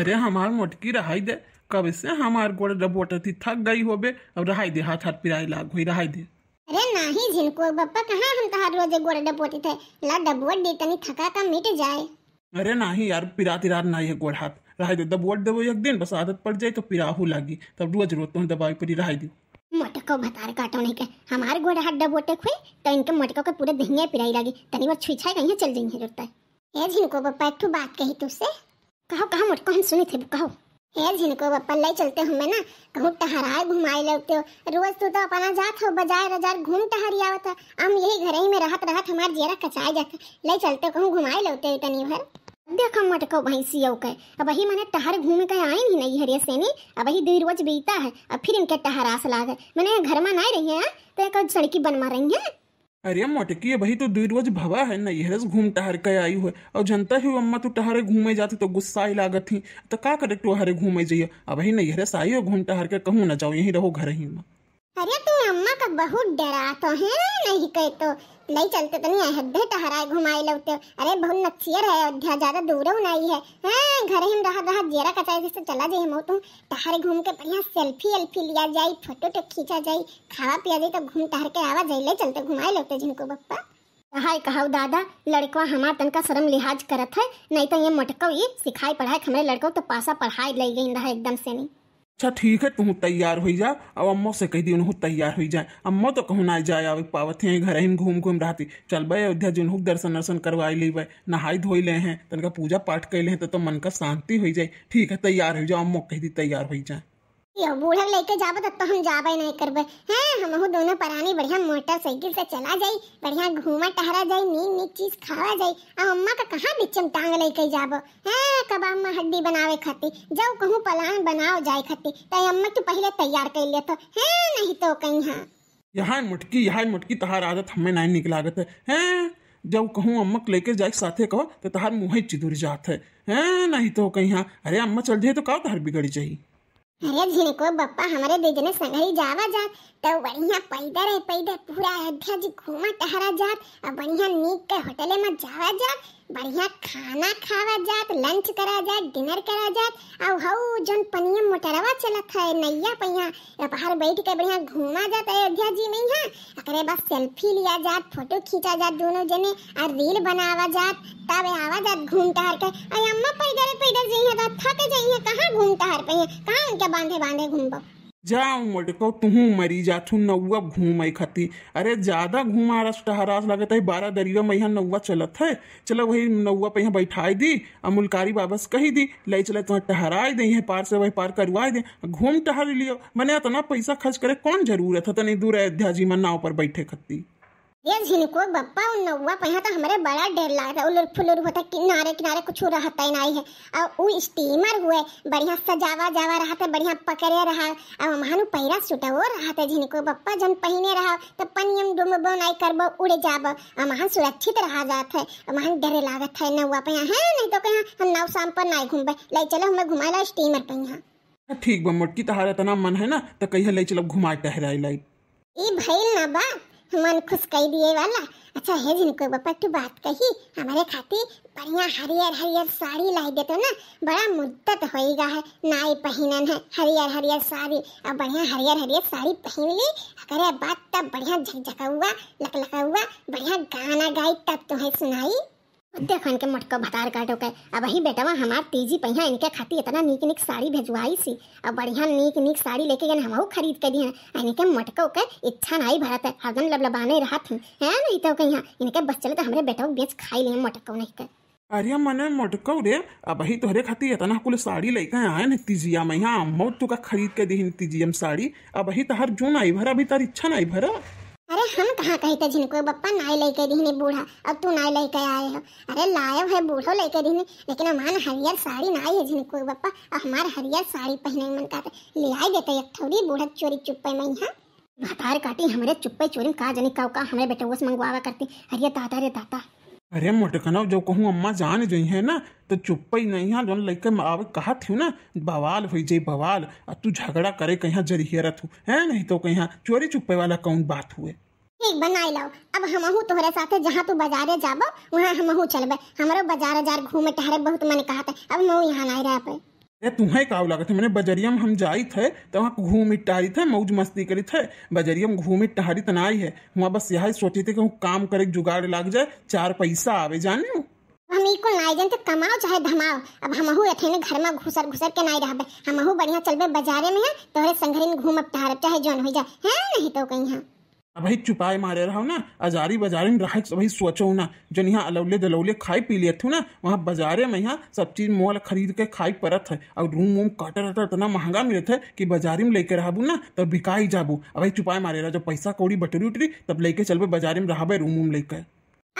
अरे हमार मोटकी रहाई दे कब से हमार गोड़ थी थक गई हो बे अब रहाई दे हाथ हाथ पिराई लाग हुई रहाई दे अरे नहीं झिलको बप्पा कहाँ हम तो हर रोज गोड़ डबोटी थे ला डबोट दे तनी थका का मिट जाए अरे नहीं यार पिरा तिरा ना ये गोड़ हाथ रहाई दे डबोट देबो एक दिन बस आदत पड़ जाए तो पिराहू लागी तब रोज रोज तो दवाई पूरी रहाई दे मटको भतार काटो नहीं के हमार गोड़ हाथ डबोटे खुए तो इनके मटको के पूरे भिंगे पिराई लागी तनी वो छुई छाई कहीं चल जाई है रोता है ए झिनको बप्पा एक बात कही तुझसे कहो कहो मुझको हम सुने थे कहो हे को अपन ले चलते हूँ मैं ना कहूँ टहराए घुमाए लगते हो रोज तू तो अपना जात हो बजाय रजार घूम टहरी आवत हम यही घर ही में रहत रहत हमार जेरा कचाए जाता ले चलते कहूँ घुमाए लगते हो तनी भर देखो मटको भैंसी के अब ही मैंने टहर घूम के आए नहीं नहीं हरिया सेनी अब ही देर रोज बीता है अब फिर इनके टहरास लाग मैंने घर में नहीं रही है हाँ? तो एक सड़की बनवा रही है अरे मोटकी भाई तो दूर रोज भवा है नैहरस घूम टहर के आई हुए और जनता ही अम्मा तू टहरे घूमे जाती तो गुस्सा ही लागत थी तो का करे तू हरे घूमे जइया अब ही नैहरस आई हो घूम टहर के कहूँ ना जाओ यहीं रहो घर ही में अरे तू अम्मा का बहुत डरा तो है नहीं कहे तो नहीं चलते तो नहीं आए हद्दे टहराए घुमाए लौते अरे बहुत नक्सियर है अयोध्या ज्यादा दूर हो नहीं है हाँ घर हम रहा रहा जेरा कचाई से चला जाए मौत तू टहर घूम के बढ़िया सेल्फी एल्फी लिया जाए फोटो तो खींचा जाए खावा पिया जाए तो घूम टहर के आवा जाए ले चलते घुमाए लौते जिनको बप्पा हाय कहो दादा लड़कवा हमार तन का शर्म लिहाज करत है नहीं तो ये मटको ये सिखाई पढ़ाई हमारे लड़कों तो पासा पढ़ाई ले गई रहा एकदम से नहीं अच्छा ठीक है तुम तैयार हो जा और अम्मो से कह दी उन्हों तैयार हो जाए अम्मो तो कहूँ ना जाए आवे पावत हैं घर ही घूम घूम रहती चल भाई अयोध्या उन्हों दर्शन दर्शन करवा ली भाई नहाई धोई ले हैं तनका पूजा पाठ कर ले हैं तो, तो मन का शांति हो जाए ठीक है तैयार हो जाओ अम्मो कह दी तैयार हो जाए यो बूढ़ा लेके जाबो तो, तुम जाबे नहीं करबे हैं हम हो दोनों परानी बढ़िया मोटरसाइकिल से चला जाई बढ़िया घूमा टहरा जाई नी नी चीज खावा जाई आ अम्मा का कहां बिचम टांग लेके जाबो हैं कब अम्मा हड्डी बनावे खाती जाओ कहूं पलान बनाओ जाए खाती तय तो अम्मा तू तो पहले तैयार कर ले तो हैं नहीं तो कहीं हां यहां मुटकी यहां मुटकी तहार आदत हमें नहीं निकला रहे थे हैं जब कहूँ अम्मा को लेकर जाए साथे कहो तो तहार मुँह ही चिदुर जात है नहीं तो कहीं हाँ अरे अम्मा चल जाए तो कहा तहार बिगड़ी जाए अरे जिनको बप्पा हमारे दीजने संगरी जावा जात तो बढ़िया पैदर है पैदर पूरा अयोध्या जी घूमा टहरा जात और बढ़िया नीक के होटल में जावा जात बढ़िया खाना खावा जात लंच करा जात डिनर करा जात और हाउ जन पनिया मोटरवा चलत है नैया पहिया बाहर बैठ के बढ़िया घूमा जात अयोध्या जी ओकरे बस सेल्फी लिया जात फोटो खींचा जात दोनों जने और रील बनावा जात तब आवा जात घूम टहर के अरे अम्मा पैदल पैदल जइए तो थक जइए कहाँ घूम टहर पे कहाँ उनके बांधे बांधे घूमबो जाऊँ मडको तुहू मरी जा जाथू नौवा घूमे खती अरे ज्यादा घूमा रस टहरास लगत है बारह दरिया में यहाँ नौवा चलत है चलो वही नौवा पे यहाँ बैठाई दी बाबा से कही दी ले चले तुम टहराए दे यहाँ पार से वही पार करवाए दे घूम टहर लियो मैंने इतना पैसा खर्च करे कौन जरूरत है तनी दूर अयोध्या जी में नाव पर बैठे खती ये झिनको बप्पा उन नौवा पहिया तो हमारे बड़ा डर लागता उलुर फुलुर होता है किनारे किनारे कुछ रहता ही नहीं है और वो स्टीमर हुए बढ़िया सजावा जावा रहा था बढ़िया पकड़े रहा और हमारे पहिरा सुटवो रहा था झिनको बप्पा जन पहने रहा तो पनियम डुम बनाई करबो उड़े जाब जाबो हमारे सुरक्षित रहा जात है हमारे डरे लागत है नौवा पहिया है नहीं तो कहीं हम नाव शाम पर नहीं घूमबे ले चलो हमें घुमा ला स्टीमर पहिया ठीक बा तहारा तो तना मन है ना तो कहीं ले चलो घुमा टहराई लाई ई भइल ना बा मन खुश कर दिए वाला अच्छा है जिनको बप्पा तू बात कही हमारे खाती बढ़िया हरियर हरियर साड़ी लाई दे तो ना बड़ा मुद्दत होएगा है नाई पहनन है हरियर हरियर साड़ी अब बढ़िया हरियर हरियर साड़ी पहन ली अगर बात तब बढ़िया झकझका हुआ लकलका हुआ बढ़िया गाना गाई तब तुम्हें तो सुनाई देखो इनके मटको भतार काटो के अब ही वहाँ हमार तेजी पहिया इनके खाती इतना नीक नीक साड़ी भेजवाई सी अब बढ़िया नीक नीक साड़ी लेके गए हमहू खरीद के दिहन इनके मटको के इच्छा नहीं भरत है हरदम लबलबाने रहा थी है ना नहीं तो कहिया इनके बस चले तो हमरे बेटवा बेच खाई लिए मटको नहीं के अरे मन मटकौ रे अब ही तोहरे खाती इतना कुल साड़ी लेके आए न तीजिया मैया अम्मो तुका खरीद के दिहन तीजियम साड़ी अब ही हर जो नहीं भरा अभी तार इच्छा नहीं भरा हम हाँ, कहाँ तो कहे थे तो जिनको बप्पा नाई लेके दिन बूढ़ा अब तू नाई लेके आए हो अरे लाए है बूढ़ो लेके दिन लेकिन हमार हरियर साड़ी नाई है जिनको बप्पा हमार हरियर साड़ी पहने मन का ले आए देते एक थोड़ी बूढ़ा चोरी चुप्पे में यहाँ भातार काटी हमारे चुप्पे चोरी का जने का उका हमारे बेटे से मंगवा करती अरे दादा रे दादा अरे मोटकनव जो कहूँ अम्मा जान जो है ना तो चुप्पई नहीं है हाँ, जोन लड़के आवे कहा थी ना बवाल हो जाए बवाल अब तू झगड़ा करे कहीं जरिए रथू है नहीं तो कहीं हाँ, चोरी चुप्पे वाला कौन बात हुए ठीक बनाई लाओ अब हम हमहू तोहरे है जहाँ तू बाजारे जाबो वहाँ हमहू चलब हमरो बाजार बाजार घूमे टहरे बहुत मन कहत अब मऊ यहाँ नहीं रह पे ये तुम्हें का लागत है मैंने बजरिया में हम जाई थे तो वहाँ घूम टहरी थे मौज मस्ती करी थे बजरिया में घूम टहरी तनाई है वहाँ बस यही सोची थी कि हूँ काम करे जुगाड़ लग जाए चार पैसा आवे जाने हम इको नाई जन तो कमाओ चाहे धमाओ अब हमहू अथे ने घर में घुसर घुसर के नाई रहबे हमहू बढ़िया चलबे बाजारे में है तोहरे संघरी में घूम अब टहरब चाहे जोन हो जाए है नहीं तो कहीं हां अभई चुपाए मारे रहो ना अजारी बाजारे में रह सोचो ना जो यहाँ अलौले दलौले खाई पी लिए थे ना वहाँ बाजारे में यहाँ सब चीज़ मोल खरीद के खाई पड़त है और रूम वूम काटर वाटर इतना महंगा मिलत है कि बाजारे में लेके रहू ना तब तो बिकाई जाबू अभी चुपाए मारे रहो जब पैसा कौड़ी बटरी उटरी तब लेके चलबे बाजारे में रहबे रूम वूम लेकर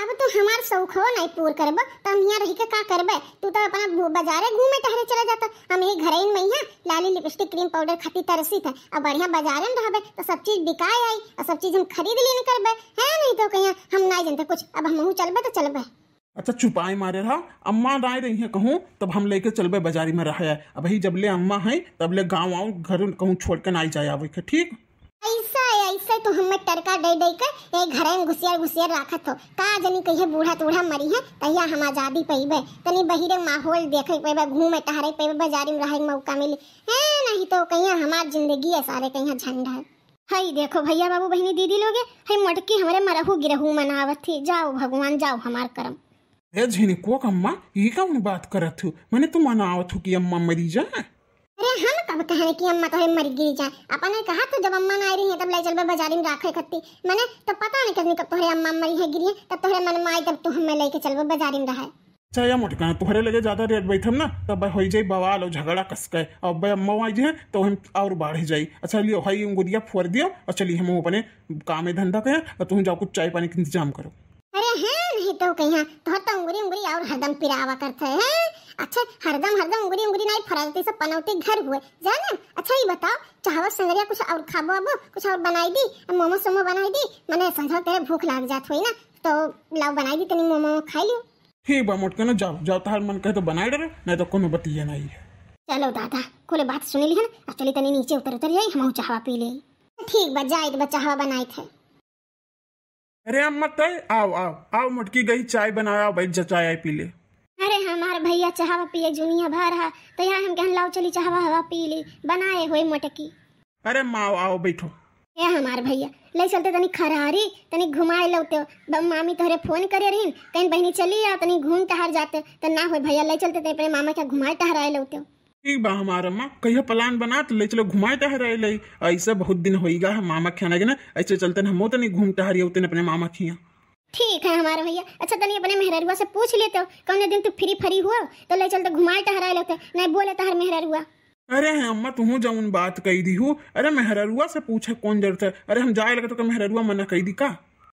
अब तो हमार शौक हो नहीं पूर करब तो हम यहाँ रह के का करब तू तो अपना बाजारे घूमे टहरे चला जाता हम यही घर में ही लाली लिपस्टिक क्रीम पाउडर खाती तरसी था अब बढ़िया बाजारे में रहबे तो सब चीज बिकाए आई और सब चीज हम खरीद ली नहीं करब है नहीं तो कहीं हम ना जानते कुछ अब हम चलबे तो चलबे अच्छा छुपाए मारे रहा अम्मा ना रही है कहूँ तब हम लेके चलबे बाजारी में रह अब ही जब ले अम्मा है तब ले गाँव आऊँ घर कहूँ छोड़ के ना जाए आवे के ठीक ऐसे तो हमें टरका डई डई कर ए घर में घुसियर घुसियर रखा तो का जनी कहिए बूढ़ा तूढ़ा मरी है तहिया हम आजादी पैबे तनी बहिरे माहौल देखे पैबे घूमे टहरे पैबे बाजार में रहे मौका मिली है नहीं तो कहिए हमार जिंदगी है सारे कहिए झंडा है हई देखो भैया बाबू बहनी दीदी लोगे हई मटकी हमारे मरहू गिरहू मनावत थी जाओ भगवान जाओ हमार करम ए झिनी कोक अम्मा ये कौन बात करत हो मैंने तो मनावत हो कि अम्मा मरी जाए अरे हम अब कहे कि अम्मा तो मर गई जाए अपा ने कहा तो जब अम्मा ना आ रही है तब ले चल बाजार में राखे खत्ती मैंने तो पता नहीं करनी कब तोहरे अम्मा मरी है गिरी तब तुम्हारे मन में आई तब तू हमें लेके चलबो बाजार में रहा चाया मोटका तोहरे लगे ज्यादा रेट बैठे ना तो भाई हो जाई बवाल और झगड़ा कस कसके अब भाई अम्मा आई जाए तो हम और बाढ़ जाई अच्छा लियो भाई गुड़िया फोड़ दियो और चलिए हम अपने काम धंधा करें और तुम जाओ कुछ चाय पानी का इंतजाम करो अरे है नहीं तो कहीं हाँ। तो तो उंगरी उंगरी और हरदम पिरावा करते हैं अच्छा हरदम हरदम उंगरी उंगरी नहीं फराते सब पनौती घर हुए जाना अच्छा ये बताओ चावल संगरिया कुछ और खाबो अब कुछ और बनाई दी मोमो सोमो बनाई दी मैंने समझो तेरे भूख लग जात हुई ना तो लाओ बनाई दी तनी मोमो खाई लियो हे बा मोटके ना जाओ जाओ तार तो मन कहे तो बनाई डरे नहीं तो कोनो बतिया नहीं है चलो दादा कोले बात सुनी ली है ना चली तनी नीचे उतर उतर जाई हम चाहवा पी ले ठीक बा जाई बा चाहवा बनाई थे अरे अम्मा तय आओ आओ आओ मटकी गई चाय बनाया बैठ जा चाय पी ले अरे हमार हाँ, भैया चाहवा पिए जुनिया भर है तो यहाँ हम कहन लाओ चली चाहवा हवा पी ली बनाए हुए मोटकी अरे माओ आओ बैठो ए हमार हाँ, भैया ले चलते तनी खरारी तनी घुमाए लौते मामी तोरे फोन करे रहीन कहन बहनी चली आ तनी घूम टहर जाते तो ना हो भैया ले चलते ते अपने मामा के घुमाए टहराए लौते ठीक बा हमार अम्मा कहियो प्लान बना तो ले चलो घुमाए टहराए ले ऐसे बहुत दिन होईगा मामा खाना के ना ऐसे चलते हमो तनी घूम टहरी अपने मामा खिया ठीक है हमारे भैया अच्छा तनी अपने मेहरारुआ से पूछ लेते हो कौने दिन तू फ्री फ्री हुआ तो ले चलते तो घुमाए टहरा लेते नहीं बोले तो हर मेहरारुआ अरे अम्मा तुहू जौन बात कही दी हूँ अरे मेहरारुआ से पूछे कौन जरूरत है अरे हम जाए लगे तो मेहरारुआ मना कही दी का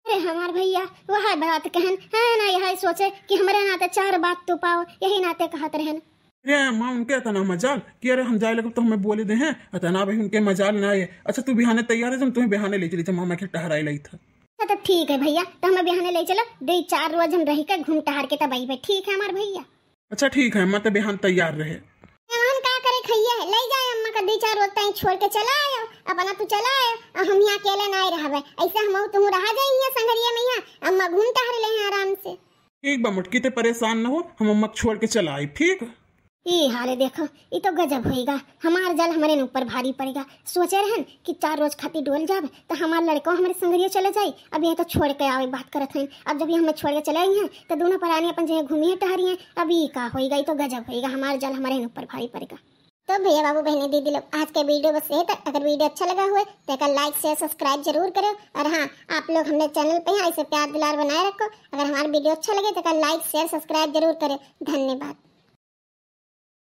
अरे हमारे भैया वह बात कहन है हाँ, ना यही सोचे कि हमारे नाते चार बात तो पाओ यही नाते कहते रहन अरे अम्मा हाँ, उनके इतना मजाल कि अरे हम जाए लगे तो हमें बोले दे हैं तना भाई उनके मजाल ना आए अच्छा तू बिहाने तैयार है तो तुम्हें बिहाने ले चली थे मामा के टहराई लगी था हाँ तो ठीक है भैया तो हम अभी ले चलो दे चार रोज हम रही घूम टहर के तब आई ठीक है हमारे भैया अच्छा ठीक है मत तो बिहान तैयार रहे छोड़ के चला आयो तू चला आयो हम यहाँ अकेले ना ऐसा हम तुम रहा संगरिया में यहाँ अम्मा घूम टहर ले आराम से ठीक बा मुटकी ते परेशान न हो हम अम्मा छोड़ के चला आई ठीक ये हाले देखो ये तो गजब होएगा हमार जल हमारे ऊपर भारी पड़ेगा सोचे रहन कि चार रोज खाती डोल जाब तो हमार लड़कों हमारे संगरियो चले जाए अब ये तो छोड़ के आवे बात करत हैं अब जब ये हमें छोड़ के चले आई हैं तो दोनों परानी अपन जगह घूमिए टहरी हैं अब ये का होएगा ये तो गजब होएगा हमार जल हमारे ऊपर भारी पड़ेगा तो भैया बाबू बहने दीदी लोग आज के वीडियो बस यही तक अगर वीडियो अच्छा लगा हुए तो एक लाइक शेयर सब्सक्राइब जरूर करो और हाँ आप लोग हमने चैनल पर ऐसे प्यार दुलार बनाए रखो अगर हमारा वीडियो अच्छा लगे तो लाइक शेयर सब्सक्राइब जरूर करो धन्यवाद